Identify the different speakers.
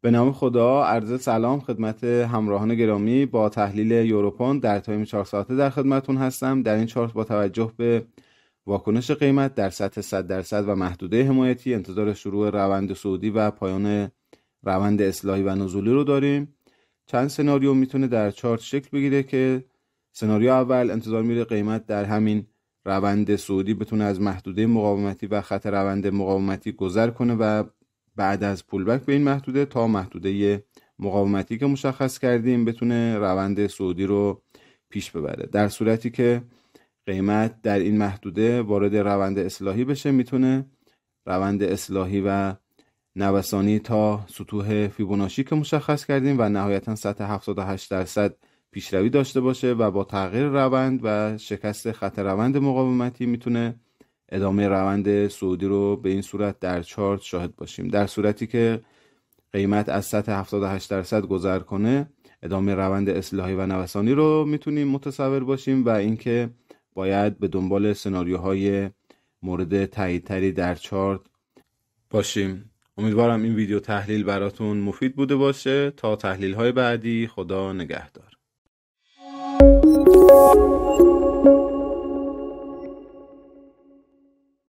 Speaker 1: به نام خدا عرض سلام خدمت همراهان گرامی با تحلیل یوروپون در تایم چهار ساعته در خدمتون هستم در این چارت با توجه به واکنش قیمت در سطح 100 درصد و محدوده حمایتی انتظار شروع روند سعودی و پایان روند اصلاحی و نزولی رو داریم چند سناریو میتونه در چارت شکل بگیره که سناریو اول انتظار میره قیمت در همین روند سعودی بتونه از محدوده مقاومتی و خط روند مقاومتی گذر کنه و بعد از پولبک به این محدوده تا محدوده مقاومتی که مشخص کردیم بتونه روند سعودی رو پیش ببره در صورتی که قیمت در این محدوده وارد روند اصلاحی بشه میتونه روند اصلاحی و نوسانی تا سطوح فیبوناشی که مشخص کردیم و نهایتا سطح 78 درصد پیشروی داشته باشه و با تغییر روند و شکست خط روند مقاومتی میتونه ادامه روند سعودی رو به این صورت در چارت شاهد باشیم در صورتی که قیمت از سطح 78 درصد گذر کنه ادامه روند اصلاحی و نوسانی رو میتونیم متصور باشیم و اینکه باید به دنبال سناریوهای مورد تاییدتری در چارت باشیم امیدوارم این ویدیو تحلیل براتون مفید بوده باشه تا تحلیل های بعدی خدا نگهدار